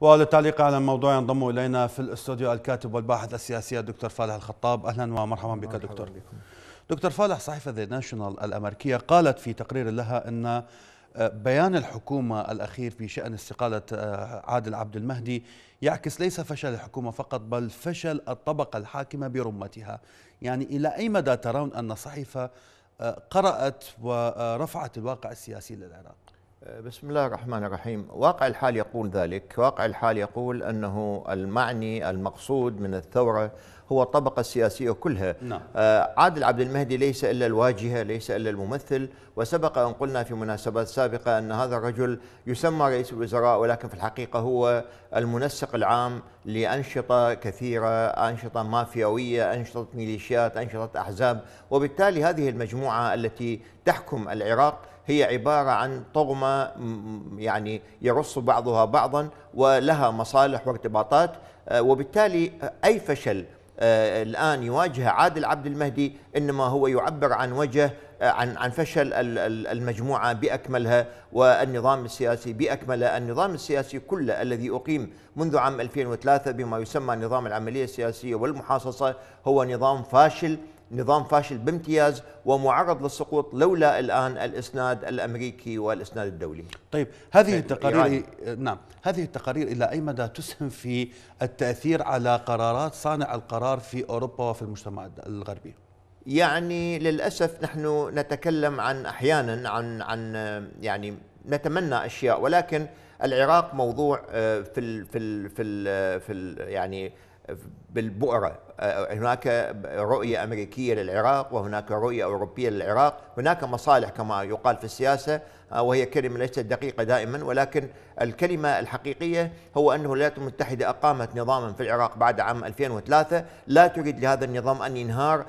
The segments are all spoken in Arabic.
وللتعليق على الموضوع ينضم الينا في الاستوديو الكاتب والباحث السياسي الدكتور فالح الخطاب اهلا ومرحبا بك مرحبا دكتور بكم. دكتور فالح صحيفه ذا ناشونال الامريكيه قالت في تقرير لها ان آه، بيان الحكومه الاخير في شان استقاله آه، عادل عبد المهدي يعكس ليس فشل الحكومه فقط بل فشل الطبقه الحاكمه برمتها يعني الى اي مدى ترون ان صحيفه آه، قرات ورفعت الواقع السياسي للعراق بسم الله الرحمن الرحيم واقع الحال يقول ذلك واقع الحال يقول أنه المعني المقصود من الثورة هو الطبقة السياسية كلها نعم. آه، عادل عبد المهدي ليس إلا الواجهة ليس إلا الممثل وسبق أن قلنا في مناسبات سابقة أن هذا الرجل يسمى رئيس الوزراء ولكن في الحقيقة هو المنسق العام لأنشطة كثيرة أنشطة مافياوية أنشطة ميليشيات أنشطة أحزاب وبالتالي هذه المجموعة التي تحكم العراق هي عبارة عن طغمة يعني يرص بعضها بعضا ولها مصالح وارتباطات آه، وبالتالي أي فشل آه، الآن يواجه عادل عبد المهدي إنما هو يعبر عن وجه آه، عن عن فشل المجموعه باكملها والنظام السياسي باكمله، النظام السياسي كله الذي اقيم منذ عام 2003 بما يسمى نظام العمليه السياسيه والمحاصصه هو نظام فاشل نظام فاشل بامتياز ومعرض للسقوط لولا الان الاسناد الامريكي والاسناد الدولي. طيب هذه التقارير إيه، نعم هذه التقارير الى اي مدى تسهم في التاثير على قرارات صانع القرار في اوروبا وفي المجتمع الغربي؟ يعني للاسف نحن نتكلم عن احيانا عن عن يعني نتمنى اشياء ولكن العراق موضوع آه، في ال في ال في ال آه، في ال يعني بالبؤرة هناك رؤية أمريكية للعراق وهناك رؤية أوروبية للعراق هناك مصالح كما يقال في السياسة آه، وهي كلمة ليست دقيقة دائما ولكن الكلمة الحقيقية هو أن الولايات المتحدة أقامت نظاما في العراق بعد عام 2003 لا تريد لهذا النظام أن ينهار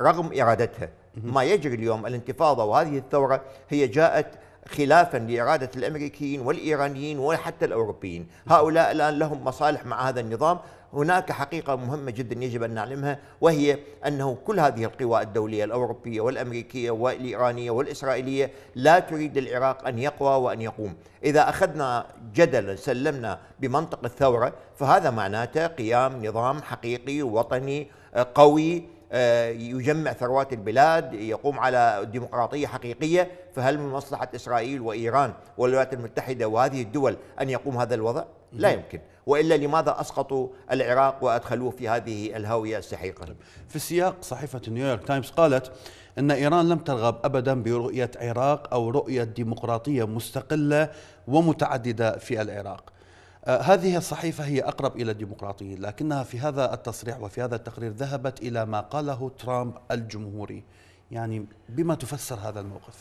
رغم إرادتها ما يجري اليوم الانتفاضة وهذه الثورة هي جاءت خلافا لإرادة الأمريكيين والإيرانيين وحتى الأوروبيين هؤلاء الآن لهم مصالح مع هذا النظام هناك حقيقة مهمة جدا يجب أن نعلمها وهي أنه كل هذه القوى الدولية الأوروبية والأمريكية والإيرانية والإسرائيلية لا تريد العراق أن يقوى وأن يقوم إذا أخذنا جدلا سلمنا بمنطق الثورة فهذا معناته قيام نظام حقيقي وطني قوي آه، يجمع ثروات البلاد يقوم على ديمقراطية حقيقية فهل من مصلحة إسرائيل وإيران والولايات المتحدة وهذه الدول أن يقوم هذا الوضع؟ لا نعم. يمكن والا لماذا اسقطوا العراق وادخلوه في هذه الهاويه السحيقه؟ طيب. في سياق صحيفه نيويورك تايمز قالت ان ايران لم ترغب ابدا برؤيه عراق او رؤيه ديمقراطيه مستقله ومتعدده في العراق. آه، هذه الصحيفة هي أقرب إلى الديمقراطيين لكنها في هذا التصريح وفي هذا التقرير ذهبت إلى ما قاله ترامب الجمهوري يعني بما تفسر هذا الموقف؟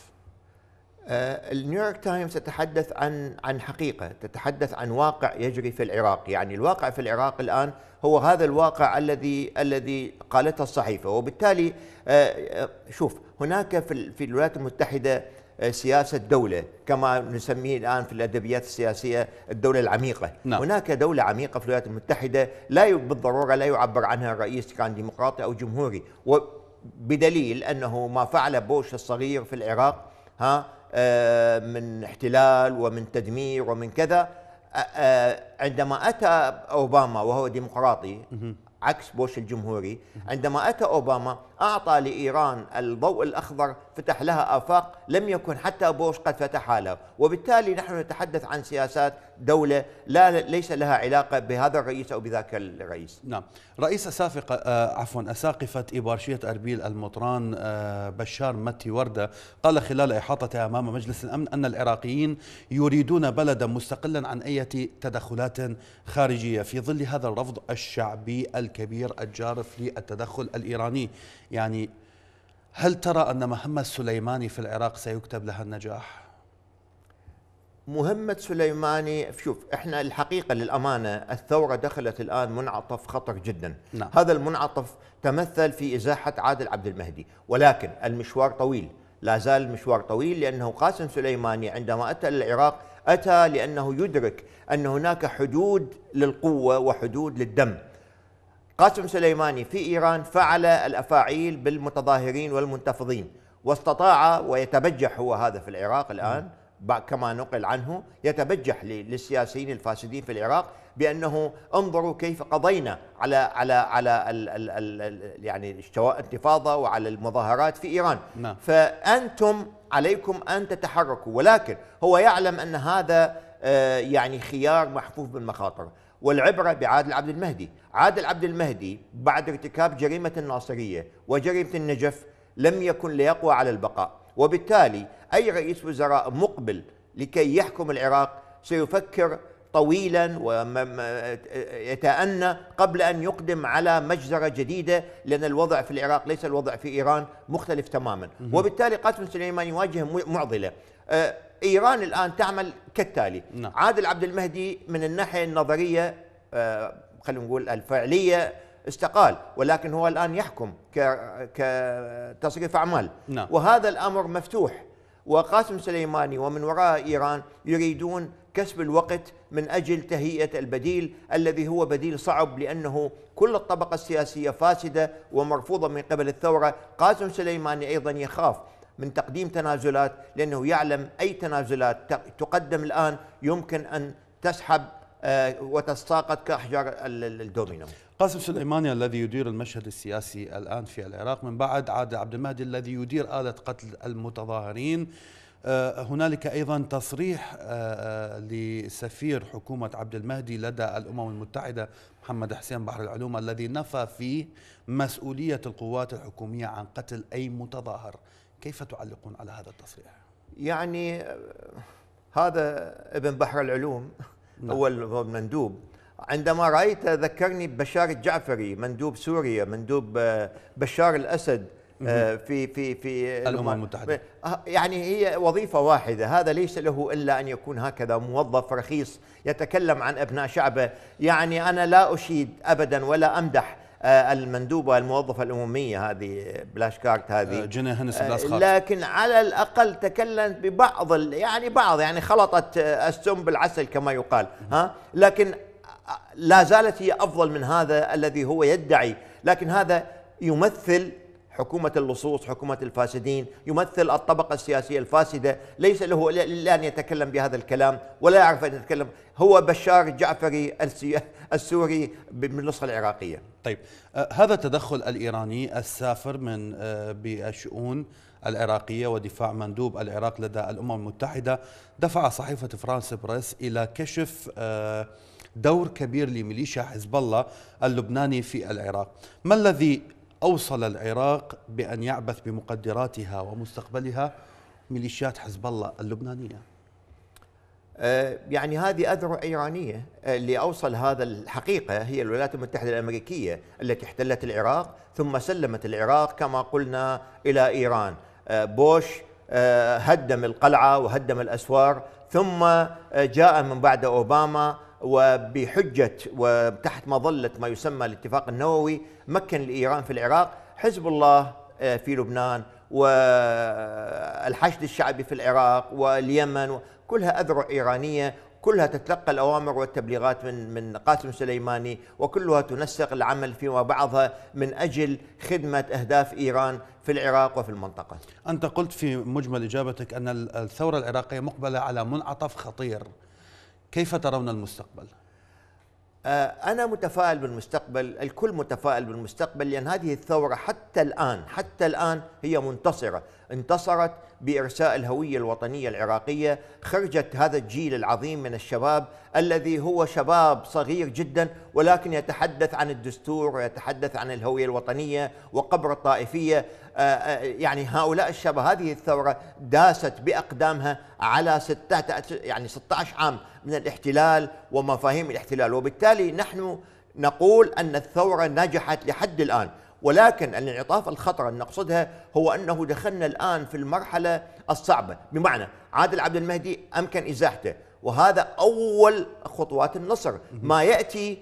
آه، النيويورك تايمز تتحدث عن عن حقيقه، تتحدث عن واقع يجري في العراق، يعني الواقع في العراق الان هو هذا الواقع الذي الذي قالته الصحيفه، وبالتالي آه، شوف هناك في الولايات المتحده آه، سياسه دوله كما نسميه الان في الادبيات السياسيه الدوله العميقه نعم. هناك دوله عميقه في الولايات المتحده لا بالضروره لا يعبر عنها الرئيس كان ديمقراطي او جمهوري وبدليل انه ما فعل بوش الصغير في العراق ها آه، من احتلال ومن تدمير ومن كذا آه، عندما اتى اوباما وهو ديمقراطي عكس بوش الجمهوري عندما أتى أوباما أعطى لإيران الضوء الأخضر فتح لها آفاق لم يكن حتى بوش قد فتحها له وبالتالي نحن نتحدث عن سياسات دولة لا ليس لها علاقة بهذا الرئيس أو بذاك الرئيس نعم رئيس سابقة آه، عفوا أساقفة إبارشية أربيل المطران آه، بشار متي وردة قال خلال إحاطته أمام مجلس الأمن أن العراقيين يريدون بلدا مستقلا عن أي تدخلات خارجية في ظل هذا الرفض الشعبي الكبير الجارف للتدخل الإيراني يعني هل ترى أن مهمة سليماني في العراق سيكتب لها النجاح؟ مهمة سليماني شوف احنا الحقيقة للأمانة الثورة دخلت الآن منعطف خطر جدا نعم. هذا المنعطف تمثل في إزاحة عادل عبد المهدي ولكن المشوار طويل لا زال المشوار طويل لأنه قاسم سليماني عندما أتى للعراق أتى لأنه يدرك أن هناك حدود للقوة وحدود للدم قاسم سليماني في إيران فعل الأفاعيل بالمتظاهرين والمنتفضين واستطاع ويتبجح هو هذا في العراق الآن م. نعم. كما نقل عنه يتبجح للسياسيين الفاسدين في العراق بانه انظروا كيف قضينا على على على الـ الـ الـ يعني الانتفاضه وعلى المظاهرات في ايران نعم. فانتم عليكم ان تتحركوا ولكن هو يعلم ان هذا آه، يعني خيار محفوف بالمخاطر والعبره بعادل عبد المهدي عادل عبد المهدي بعد ارتكاب جريمه الناصريه وجريمه النجف لم يكن ليقوى على البقاء وبالتالي أي رئيس وزراء مقبل لكي يحكم العراق سيفكر طويلا ويتأنى قبل أن يقدم على مجزرة جديدة لأن الوضع في العراق ليس الوضع في إيران مختلف تماما وبالتالي قاسم سليمان يواجه معضلة آه، إيران الآن تعمل كالتالي نعم. عادل عبد المهدي من الناحية النظرية آه، خلينا نقول الفعلية استقال ولكن هو الآن يحكم كتصريف أعمال نعم. وهذا الأمر مفتوح وقاسم سليماني ومن وراء إيران يريدون كسب الوقت من أجل تهيئة البديل الذي هو بديل صعب لأنه كل الطبقة السياسية فاسدة ومرفوضة من قبل الثورة قاسم سليماني أيضا يخاف من تقديم تنازلات لأنه يعلم أي تنازلات تقدم الآن يمكن أن تسحب آه، وتساقط كأحجار الدومينو قاسم سليماني الذي يدير المشهد السياسي الآن في العراق من بعد عاد عبد المهدي الذي يدير آلة قتل المتظاهرين آه، هنالك ايضا تصريح آه، لسفير حكومه عبد المهدي لدى الامم المتحده محمد حسين بحر العلوم الذي نفى فيه مسؤوليه القوات الحكوميه عن قتل اي متظاهر، كيف تعلقون على هذا التصريح؟ يعني هذا ابن بحر العلوم نعم. هو المندوب عندما رأيت ذكرني ببشار الجعفري مندوب سوريا مندوب آه، بشار الأسد آه، في في في الامم المتحده آه، يعني هي وظيفه واحده هذا ليس له الا ان يكون هكذا موظف رخيص يتكلم عن ابناء شعبه يعني انا لا اشيد ابدا ولا امدح آه، المندوبه الموظفه الامميه هذه بلاش كارت هذه آه، جنى هنس آه، بلاش كارت لكن على الاقل تكلمت ببعض يعني بعض يعني خلطت السم بالعسل كما يقال ها لكن لا زالت هي افضل من هذا الذي هو يدعي لكن هذا يمثل حكومة اللصوص حكومة الفاسدين يمثل الطبقة السياسية الفاسدة ليس له إلا أن يتكلم بهذا الكلام ولا يعرف أن يتكلم هو بشار الجعفري السوري بالنسخة العراقية طيب آه، هذا التدخل الإيراني السافر من آه، بالشؤون العراقية ودفاع مندوب العراق لدى الأمم المتحدة دفع صحيفة فرانس بريس إلى كشف آه، دور كبير لميليشيا حزب الله اللبناني في العراق ما الذي أوصل العراق بأن يعبث بمقدراتها ومستقبلها ميليشيات حزب الله اللبنانية أه، يعني هذه أذرع إيرانية اللي أه، أوصل هذا الحقيقة هي الولايات المتحدة الأمريكية التي احتلت العراق ثم سلمت العراق كما قلنا إلى إيران أه، بوش هدم القلعة وهدم الأسوار ثم جاء من بعد أوباما وبحجة وتحت مظلة ما يسمى الاتفاق النووي مكن لإيران في العراق حزب الله آه، في لبنان والحشد الشعبي في العراق واليمن كلها أذرع إيرانية كلها تتلقى الأوامر والتبليغات من من قاسم سليماني وكلها تنسق العمل فيما بعضها من أجل خدمة أهداف إيران في العراق وفي المنطقة أنت قلت في مجمل إجابتك أن الثورة العراقية مقبلة على منعطف خطير كيف ترون المستقبل؟ آه، أنا متفائل بالمستقبل الكل متفائل بالمستقبل لأن هذه الثورة حتى الآن حتى الآن هي منتصرة انتصرت بإرساء الهوية الوطنية العراقية خرجت هذا الجيل العظيم من الشباب الذي هو شباب صغير جدا ولكن يتحدث عن الدستور ويتحدث عن الهوية الوطنية وقبر الطائفية آه، آه، يعني هؤلاء الشباب هذه الثورة داست بأقدامها على ستة يعني 16 عام من الاحتلال ومفاهيم الاحتلال وبالتالي نحن نقول أن الثورة نجحت لحد الآن ولكن الانعطاف الخطر اللي نقصدها هو أنه دخلنا الآن في المرحلة الصعبة بمعنى عادل عبد المهدي أمكن إزاحته وهذا أول خطوات النصر ما يأتي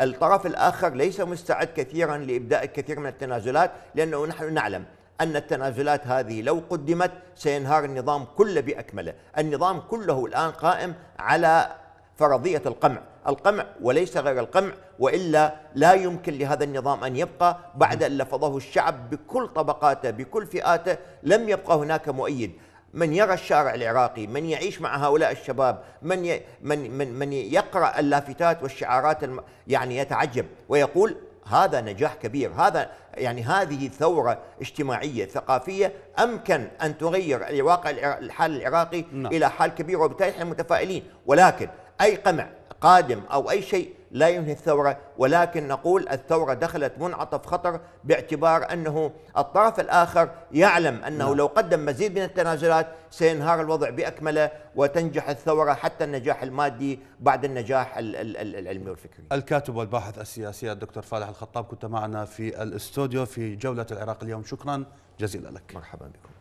الطرف الآخر ليس مستعد كثيرا لإبداء الكثير من التنازلات لأنه نحن نعلم أن التنازلات هذه لو قدمت سينهار النظام كله بأكمله النظام كله الآن قائم على فرضية القمع القمع وليس غير القمع وإلا لا يمكن لهذا النظام أن يبقى بعد أن لفظه الشعب بكل طبقاته بكل فئاته لم يبقى هناك مؤيد من يرى الشارع العراقي من يعيش مع هؤلاء الشباب من ي... من من, من يقرا اللافتات والشعارات الم... يعني يتعجب ويقول هذا نجاح كبير هذا يعني هذه ثوره اجتماعيه ثقافيه امكن ان تغير الواقع الحال العراقي نعم. الى حال كبير وبالتالي احنا متفائلين ولكن أي قمع قادم أو أي شيء لا ينهي الثورة ولكن نقول الثورة دخلت منعطف خطر باعتبار أنه الطرف الآخر يعلم أنه نعم. لو قدم مزيد من التنازلات سينهار الوضع بأكمله وتنجح الثورة حتى النجاح المادي بعد النجاح العلمي والفكري الكاتب والباحث السياسي الدكتور فالح الخطاب كنت معنا في الاستوديو في جولة العراق اليوم شكرا جزيلا لك مرحبا بكم